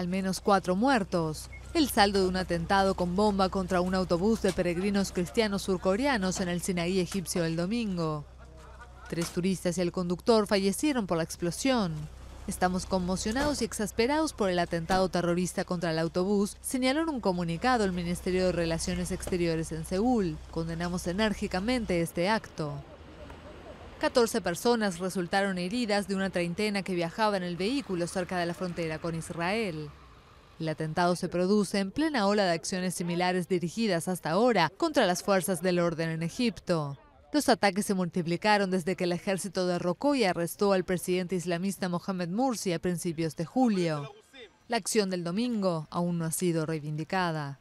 al menos cuatro muertos. El saldo de un atentado con bomba contra un autobús de peregrinos cristianos surcoreanos en el Sinaí egipcio el domingo. Tres turistas y el conductor fallecieron por la explosión. Estamos conmocionados y exasperados por el atentado terrorista contra el autobús, señaló en un comunicado el Ministerio de Relaciones Exteriores en Seúl. Condenamos enérgicamente este acto. 14 personas resultaron heridas de una treintena que viajaba en el vehículo cerca de la frontera con Israel. El atentado se produce en plena ola de acciones similares dirigidas hasta ahora contra las fuerzas del orden en Egipto. Los ataques se multiplicaron desde que el ejército de y arrestó al presidente islamista Mohamed Mursi a principios de julio. La acción del domingo aún no ha sido reivindicada.